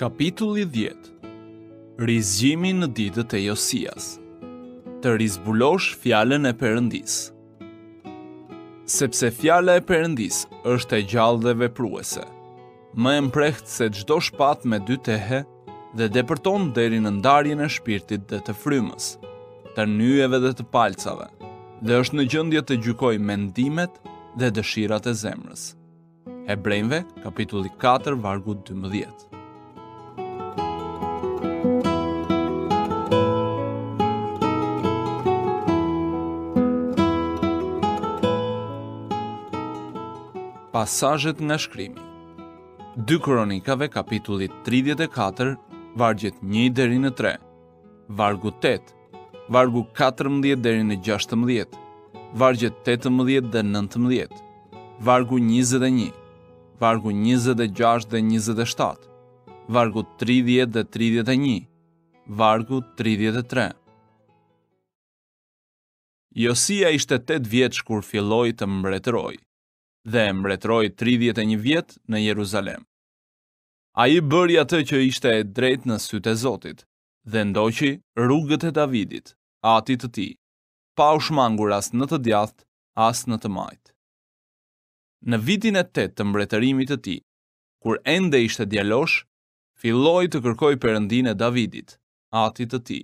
Kapitulli 10 Rizgjimi në ditët e Josias Të rizbulosh fjallën e përëndis Sepse fjallë e përëndis është e gjallë dhe vepruese Më e mprekht se gjdo shpat me dy tehe Dhe depërton deri në ndarjen e shpirtit dhe të frymës Të njëve dhe të palcave Dhe është në gjëndje të gjykoj mendimet dhe dëshirat e zemrës Hebrejve, kapitulli 4, vargu 12. pasajet nga shkrimi. Dy kronikave kapitullit 34, vargjet 1 deri në 3, vargu 8, vargu 14 deri në 16, vargjet 18 dhe 19, vargu 21, vargu 26 dhe 27, vargu 30 dhe 31, vargu 33. Josia ishte 8 vjeç kur filloi të mbretëroj dhe mbretroi 31 vjet në Jeruzalem. A i bëri atë që ishte e drejt në sytë e Zotit, dhe ndoqi rrugët e Davidit, atit të ti, pa u shmangur as në të djath, as në të majt. Në vitin e 8 të mbretërimit të ti, kur ende ishte djelosh, filloj të kërkoj përëndin e Davidit, atit të ti,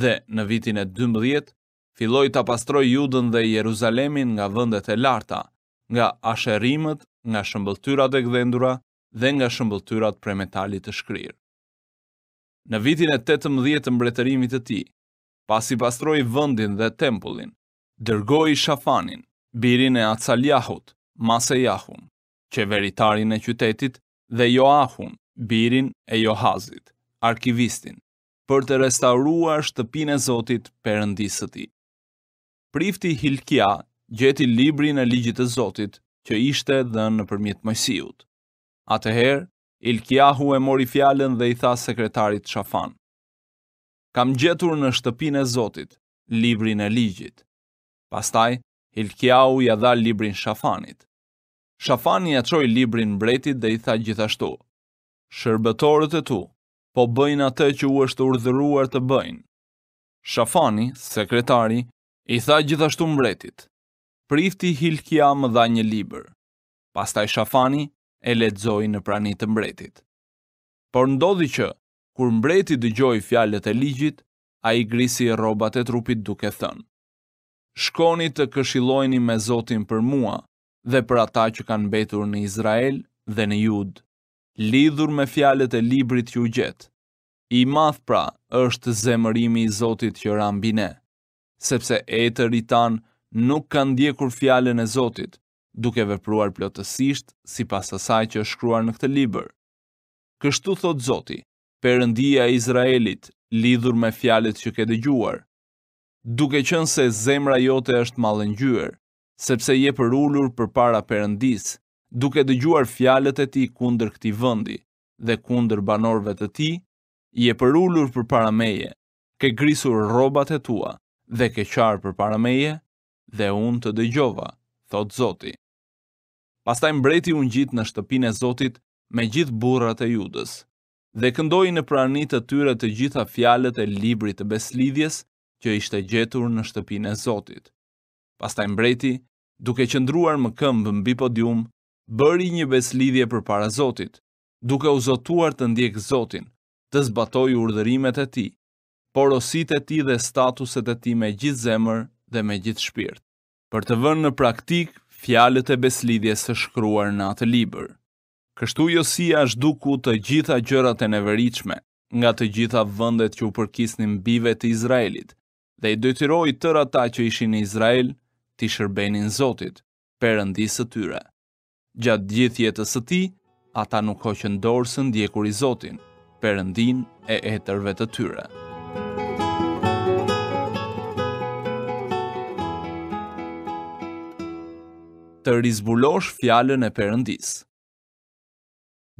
dhe në vitin e 12, filloj të pastroj judën dhe Jeruzalemin nga vëndet e larta, nga asherimet, nga shëmbëlltyrat e gdhendura dhe nga shëmbëlltyrat pre metalit të shkrirë. Në vitin e 18 të mbretërimit të ti, pas i pastroj vëndin dhe tempullin, dërgoj shafanin, birin e Acaljahut, mase jahun, qeveritarin e qytetit dhe joahun, birin e johazit, arkivistin, për të restauruar shtëpine e Zotit për ndisë ti. Prifti Hilkia gjeti librin e ligjit të Zotit që ishte dhe në përmjet Mojsiut. Atëherë, Ilkiahu e mori fjallën dhe i tha sekretarit Shafan. Kam gjetur në shtëpin e Zotit, librin e ligjit. Pastaj, Ilkiahu ja dha librin Shafanit. Shafani ja libri librin mbretit dhe i tha gjithashtu. Shërbetorët e tu, po bëjnë atë që u është urdhëruar të bëjnë. Shafani, sekretari, i tha gjithashtu mbretit prifti Hilkia më dha një liber. Pastaj Shafani e ledzoj në pranit të mbretit. Por ndodhi që, kur mbreti dëgjoj fjalet e ligjit, a i grisi e robat e trupit duke thënë. Shkoni të këshilojni me Zotin për mua dhe për ata që kanë betur në Izrael dhe në Jud. Lidhur me fjalet e librit ju gjetë. I math pra është zemërimi i Zotit që rambine, sepse e të rritanë nuk kanë ndjekur fjalën e Zotit duke vepruar plotësisht sipas asaj që është shkruar në këtë libër. Kështu thot Zoti, përëndia e Izraelit, lidhur me fjalët që ke dëgjuar, duke qenë se zemra jote është mallëngjyr, sepse je përulur përpara përëndis, duke dëgjuar fjalët e Tij kundër këtij vendi dhe kundër banorëve të Tij, je përulur për para meje, ke grisur rrobat e tua dhe ke qarë për para meje dhe unë të dëgjova, thot Zoti. Pastaj mbreti unë gjitë në shtëpin e Zotit me gjithë burrat e judës, dhe këndoj në prani të tyre të gjitha fjalet e librit të beslidhjes që ishte gjetur në shtëpin e Zotit. Pastaj mbreti, duke qëndruar më këmbë mbi podium, bëri një beslidhje për para Zotit, duke u zotuar të ndjek Zotin, të zbatoj urderimet e ti, porosit e ti dhe statuset e ti me gjithë zemër dhe me gjithë shpirt, për të vënë në praktik fjalët e beslidhjes së shkruar në atë libër. Kështu Josia është duku të gjitha gjërat e neveritshme nga të gjitha vendet që u përkisnin bive të Izraelit dhe i detyroi tërë ata që ishin në Izrael të shërbenin Zotit, Perëndisë së tyre. Gjatë gjithë jetës së tij, ata nuk hoqën dorë së ndjekur i Zotin, Perëndin e etërve të tyre. Thank you. të rizbulosh fjallën e përëndis.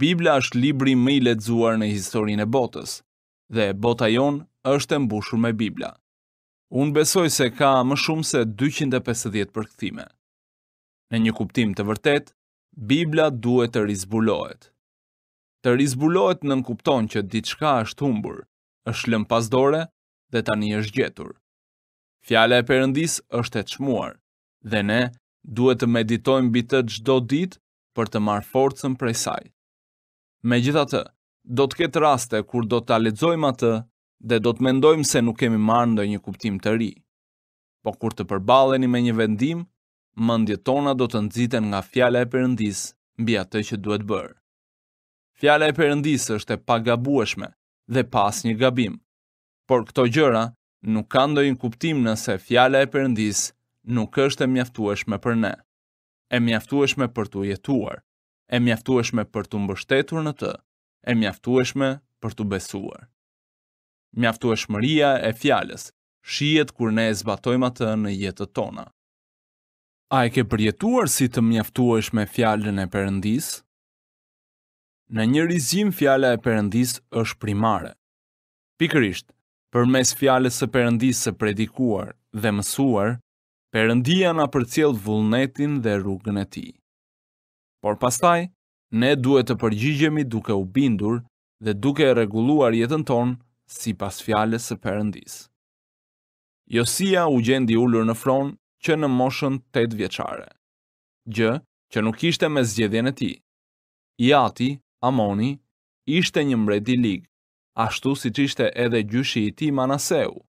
Biblia është libri më i ledzuar në historinë e botës, dhe bota jonë është e mbushur me Biblia. Unë besoj se ka më shumë se 250 përkëtime. Në një kuptim të vërtet, Biblia duhet të rizbulohet. Të rizbulohet në nënkupton që diçka është humbur, është lëm pasdore dhe tani është gjetur. Fjale e përëndis është e qmuar, dhe ne duhet të meditojmë mbi të çdo ditë për të marrë forcën prej saj. Megjithatë, do të ketë raste kur do ta lexojmë atë dhe do të mendojmë se nuk kemi marrë ndonjë kuptim të ri. Po kur të përballeni me një vendim, mendjet tona do të nxiten nga fjala e Perëndis mbi atë që duhet bërë. Fjala e Perëndis është e pagabueshme dhe pa asnjë gabim. Por këto gjëra nuk kanë ndonjë kuptim nëse fjala e përëndisë, nuk është e mjaftueshme për ne. E mjaftueshme për të jetuar, e mjaftueshme për të mbështetur në të, e mjaftueshme për të besuar. Mjaftueshmëria e fjalës shihet kur ne zbatojmë atë në jetën tonë. A e ke përjetuar si të mjaftuesh me fjalën e Perëndis? Në një rizim fjala e Perëndis është primare. Pikërisht, përmes fjalës së Perëndis së predikuar dhe mësuar, përëndia nga për vullnetin dhe rrugën e ti. Por pastaj, ne duhet të përgjigjemi duke u bindur dhe duke e reguluar jetën ton si pas fjale së përëndis. Josia u gjendi ullur në fron që në moshën 8 vjeqare. Gjë që nuk ishte me zgjedhjen e ti. I ati, Amoni, ishte një mbreti lig, ashtu si që ishte edhe gjyshi i ti Manaseu.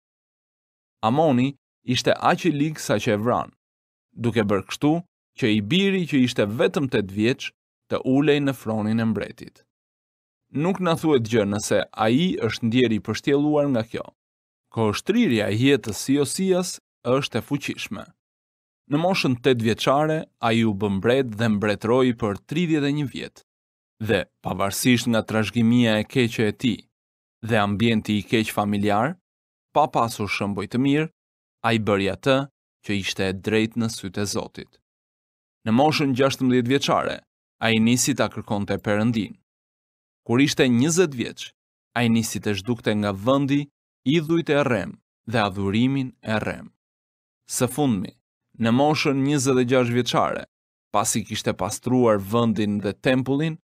Amoni, ishte aq i lig sa që e vran. Duke bërë kështu që i biri që ishte vetëm 8 vjeç të ulej në fronin e mbretit. Nuk na thuhet gjë nëse ai është ndjerë i përshtjelluar nga kjo. Kohështrirja e jetës si Josias është e fuqishme. Në moshën 8 vjeçare ai u bë mbret dhe mbretroi për 31 vjet. Dhe pavarësisht nga trashëgimia e keqe e tij dhe ambienti i keq familjar, pa pasur shëmbuj të mirë, a i bëri atë që ishte e drejt në sytë e Zotit. Në moshën 16 vjeqare, a i nisi ta kërkon të përëndin. Kur ishte 20 vjeq, a i nisi të shdukte nga vëndi, idhujt e rem dhe adhurimin e rem. Së fundmi, në moshën 26 vjeqare, pasi kishte pastruar vëndin dhe tempullin,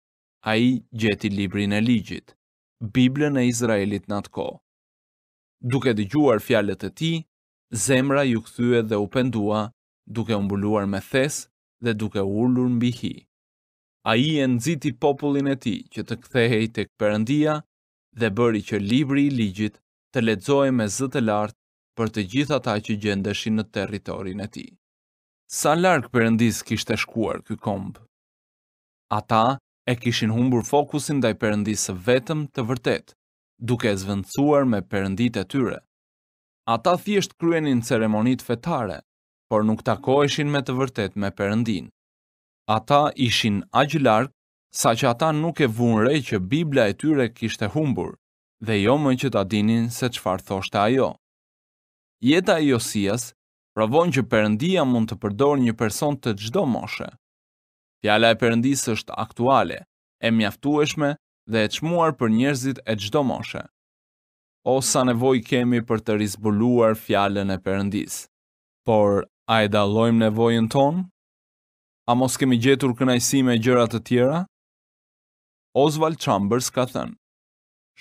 a i gjeti librin e ligjit, Biblën e Izraelit në atë ko. Duke dëgjuar fjalet e ti, zemra ju këthyë dhe u pendua, duke umbuluar me thes dhe duke urlur mbi hi. A i e nëziti popullin e ti që të kthehej të këpërëndia dhe bëri që libri i ligjit të ledzoj me zëtë lartë për të gjitha ta që gjendeshin në territorin e ti. Sa larkë përëndis kishte shkuar kë kombë? Ata e kishin humbur fokusin dhe i përëndisë vetëm të vërtet, duke e zvëndësuar me përëndit e tyre ata thjesht kryenin ceremonit fetare, por nuk takoheshin me të vërtet me përëndin. Ata ishin agjëlarë, sa që ata nuk e vunë që Biblia e tyre kishte humbur, dhe jo më që ta dinin se qëfar thoshte ajo. Jeta e Josias provon që përëndia mund të përdor një person të gjdo moshe. Fjala e përëndis është aktuale, e mjaftueshme dhe e qmuar për njerëzit e gjdo moshe o sa nevoj kemi për të rizbuluar fjallën e përëndis. Por, a e dalojmë nevojën tonë? A mos kemi gjetur kënajsi me gjërat të tjera? Oswald Chambers ka thënë,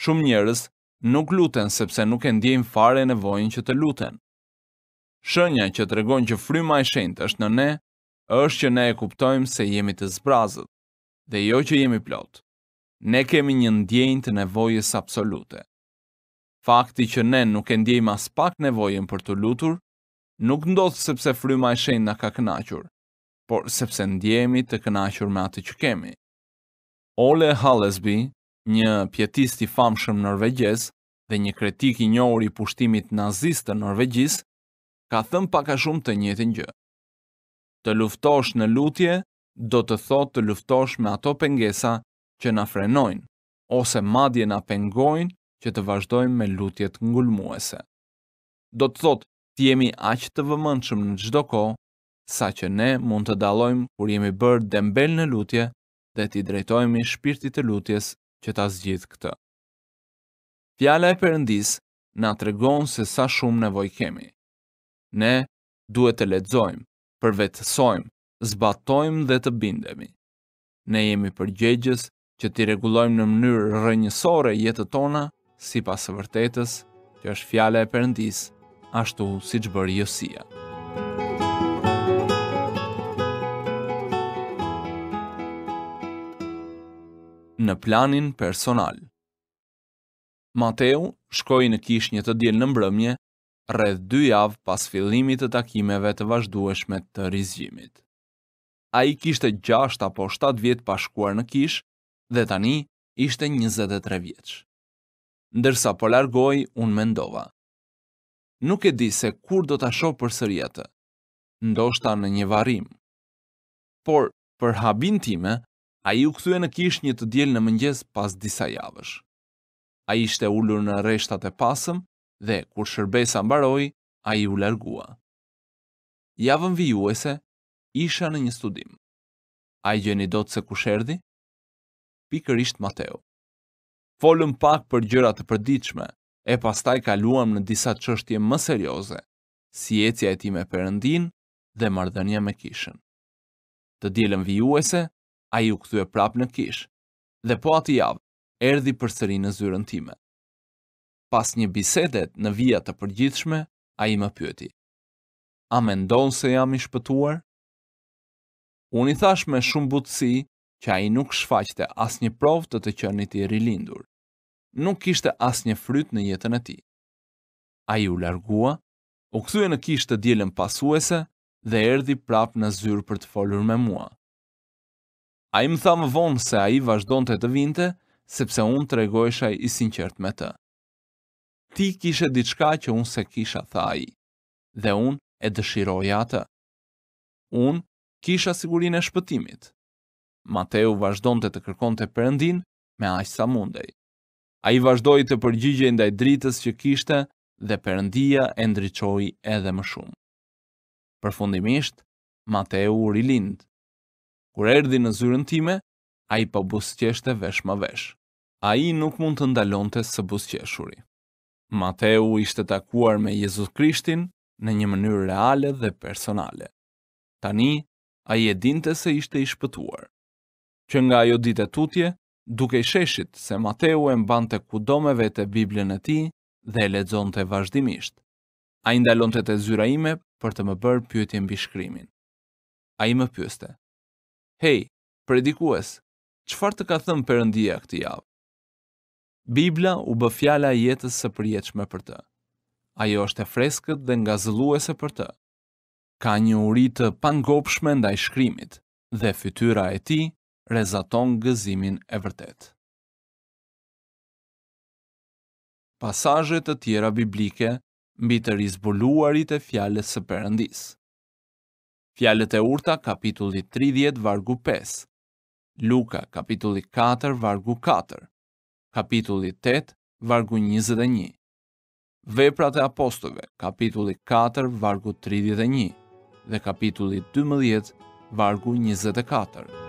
shumë njërës nuk luten sepse nuk e ndjejmë fare nevojën që të luten. Shënja që të regon që fryma e shenjtë është në ne, është që ne e kuptojmë se jemi të zbrazët dhe jo që jemi plotë. Ne kemi një ndjenjë të nevojës absolute. Fakti që ne nuk e ndjejmë as pak nevojën për të lutur, nuk ndodh sepse fryma e shenjtë na ka kënaqur, por sepse ndjehemi të kënaqur me atë që kemi. Ole Hallesby, një pjetist i famshëm norvegjez dhe një kritik i njohur i pushtimit nazist të Norvegjisë, ka thënë pak a shumë të njëjtën gjë. Të luftosh në lutje do të thotë të luftosh me ato pengesa që na frenojnë ose madje na pengojnë që të vazhdojmë me lutjet ngulmuese. Do të thotë, ti jemi aqë të vëmendshëm në gjdo ko, sa që ne mund të dalojmë kur jemi bërë dembel në lutje dhe t'i drejtojmë i shpirtit të lutjes që ta zgjith këtë. Fjala e përëndis nga të regonë se sa shumë nevoj kemi. Ne duhet të ledzojmë, përvetësojmë, zbatojmë dhe të bindemi. Ne jemi përgjegjës që t'i regulojmë në mënyrë rënjësore jetët tona si pas së vërtetës, që është fjale e përëndis, ashtu si që bërë Josia. Në planin personal Mateu shkoj në kish një të djelë në mbrëmje, rreth dy javë pas fillimit të takimeve të vazhdueshme të rizgjimit. A i kishte 6 apo 7 vjetë pashkuar në kish, dhe tani ishte 23 vjetës ndërsa po largoj un mendova. Nuk e di se kur do ta shoh përsëri atë. Ndoshta në një varrim. Por për habin a ai u kthye në kishë një të diel në mëngjes pas disa javësh. Ai ishte ulur në rreshtat e pasëm dhe kur shërbesa mbaroi, ai u largua. Javën vijuese isha në një studim. Ai gjeni dot se kush erdhi? Pikërisht Mateu. Folëm pak për gjërat të përdiqme, e pas taj kaluam në disa qështje më serioze, si ecija e ti me përëndin dhe mardënja me kishën. Të dielën vijuese, a ju këthu e prap në kishë, dhe po ati javë, erdi për sëri në zyrën time. Pas një bisedet në vijat të përgjithshme, a i më pjëti. A me ndonë se jam i shpëtuar? Unë i thash me shumë butësi që a i nuk shfaqte as një prov të të qërnit i rilindur. Nuk kishte as një fryt në jetën e ti. A i u largua, u këthu e në kishtë të djelen pasuese dhe erdi prap në zyrë për të folur me mua. A i më tha më vonë se a i vazhdon të të vinte, sepse unë të regojshaj i sinqert me të. Ti kishe diçka që unë se kisha tha a i, dhe unë e dëshiroja atë. Unë kisha sigurin e shpëtimit. Mateu vazhdon të të kërkon të përëndin me ashtë sa mundej. A i vazhdoj të përgjigje ndaj dritës që kishte dhe përëndia e ndriçoi edhe më shumë. Për fundimisht, Mateu u rilind. Kur erdi në zyrën time, a i pa po busqesht vesh më vesh. A i nuk mund të ndalon të së busqeshuri. Mateu ishte takuar me Jezus Krishtin në një mënyrë reale dhe personale. Tani, a i e dinte se ishte ishpëtuar që nga ajo ditë e tutje, duke i sheshit se Mateu e mbante kudo me vetë Biblën e ti dhe e ledzon të vazhdimisht. A i ndalon të të zyra ime për të më bërë pyetje mbi shkrymin. A i më pyeste. Hej, predikues, qëfar të ka thënë përëndia këti javë? Bibla u bë fjala jetës së përjeqme për të. Ajo është e freskët dhe nga për të. Ka një uri të pangopshme ndaj shkrimit dhe fytyra e ti rezaton gëzimin e vërtet. Pasajet të tjera biblike mbi të rizbuluarit e fjallet së përëndis. Fjallet e urta kapitulli 30 vargu 5, Luka kapitulli 4 vargu 4, kapitulli 8 vargu 21. Veprat e apostove, kapitulli 4, vargu 31 dhe kapitulli 12, vargu 24.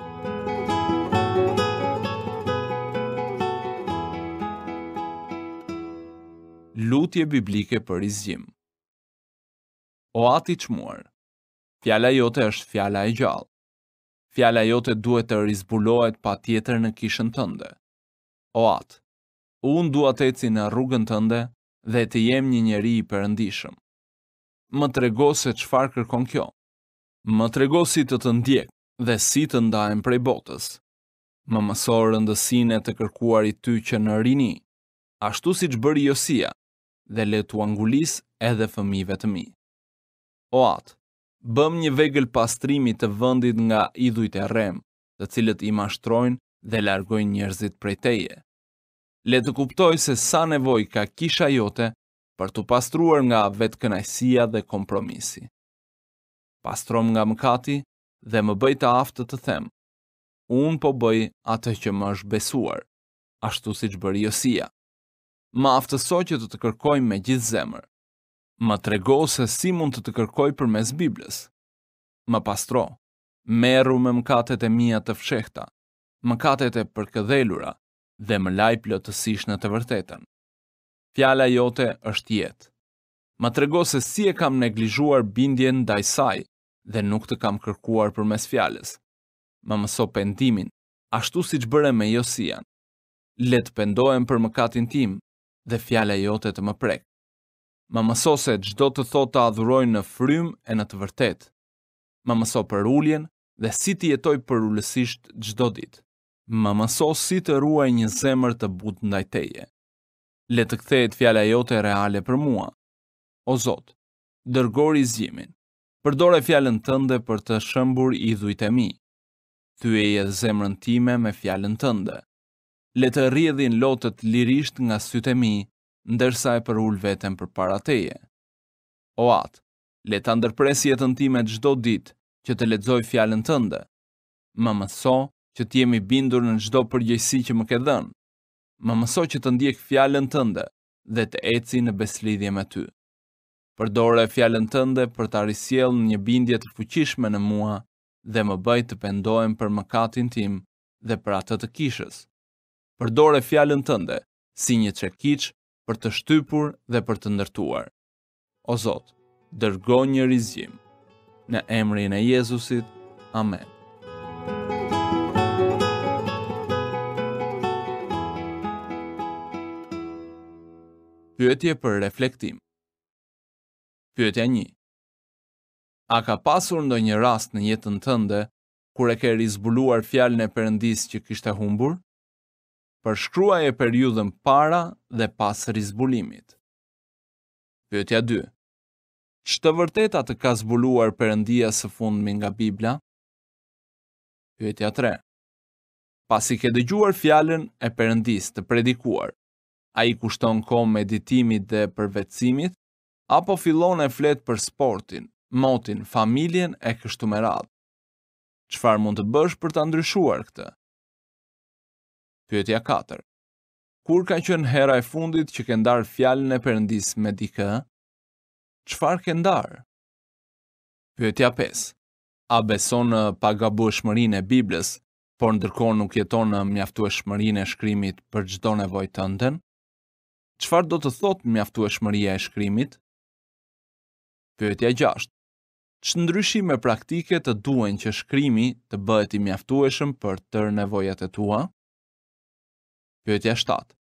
lutje biblike për izgjim. O ati që muar, fjala jote është fjala e gjallë. Fjala jote duhet të rizbulohet pa tjetër në kishën tënde. O atë, unë duhet të eci në rrugën tënde dhe të jem një njeri i përëndishëm. Më trego se qëfar kërkon kjo. Më trego si të të ndjek dhe si të ndajem prej botës. Më mësorë rëndësine të kërkuar i ty që në rini, ashtu si që josia, dhe le t'u angulis edhe fëmijëve të mi. O atë, bëm një vegël pastrimi të vëndit nga idhujt e rem, të cilët i mashtrojnë dhe largojnë njerëzit prej teje. Le të kuptoj se sa nevoj ka kisha jote për të pastruar nga vetë kënajsia dhe kompromisi. Pastrom nga mëkati dhe më bëj të aftë të them. Unë po bëj atë që më është besuar, ashtu si që bërë josia ma aftëso që të të kërkoj me gjithë zemër. Ma trego se si mund të të kërkoj për mes Biblës. Ma pastro, meru me mkatet e mija të fshehta, mkatet e përkëdhelura dhe më laj plotësish në të vërtetën. Fjala jote është jetë. Ma trego se si e kam neglizhuar bindjen ndaj saj dhe nuk të kam kërkuar për mes fjales. Ma mëso pendimin, ashtu si që bëre me Josian. Letë pendojmë për mëkatin tim dhe fjala jote të më prek. Ma mëso se gjdo të thot të adhurojnë në frym e në të vërtet. Ma mëso për ulljen dhe si të jetoj për ullësisht gjdo dit. Ma mëso si të ruaj një zemër të butë ndaj teje. Le të kthejt fjala jote reale për mua. O Zot, dërgori zjimin, përdore fjallën tënde për të shëmbur idhujt e mi. Thyeje zemrën time me fjallën tënde le të rridhin lotët lirisht nga sytë mi, ndërsa e për ullë vetëm për parateje. O atë, le të ndërpres jetën ti me gjdo ditë që të ledzoj fjallën tënde. Më mëso që të jemi bindur në gjdo përgjëjsi që më ke dhenë. Më mëso që të ndjek fjallën tënde dhe të eci në beslidhje me ty. Përdore e fjallën tënde për të arisjel në një bindje të fuqishme në mua dhe më bëj të pendojmë për mëkatin tim dhe për atë të kishës përdore fjallën tënde, si një qekic për të shtypur dhe për të ndërtuar. O Zot, dërgo një rizim. Në emrin e Jezusit, Amen. Pyetje për reflektim Pyetja një A ka pasur ndonjë një rast në jetën tënde, kur e ke rizbuluar fjallën e përëndis që kishte humbur? përshkruaj e periudhën para dhe pas rizbulimit. Pyetja 2. Çto vërteta të ka zbuluar Perëndia së fundmi nga Bibla? Pyetja 3. Pasi ke dëgjuar fjalën e përëndis të predikuar, a i kushton kohë meditimit dhe përvecimit, apo fillon e flet për sportin, motin, familjen e kështu me radhë? Çfarë mund të bësh për ta ndryshuar këtë? Pyetja 4. Kur ka qenë hera e fundit që ke ndar fjalën e perëndis me dikë? Çfarë ke ndar? Pyetja 5. A beson në uh, pagabueshmërinë e Biblës, por ndërkohë nuk jeton në uh, mjaftueshmërinë e shkrimit për çdo nevojë tënde? Çfarë do të thotë mjaftueshmëria e shkrimit? Pyetja 6. Çfarë ndryshime praktike të duhen që shkrimi të bëhet i mjaftueshëm për tërë nevojat e tua? pyetja 7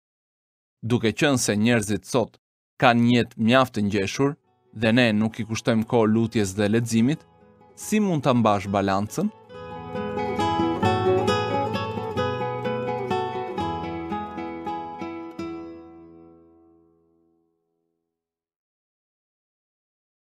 Duke qenë se njerëzit sot kanë një jetë mjaft të ngjeshur dhe ne nuk i kushtojmë kohë lutjes dhe leximit, si mund ta mbash balancën?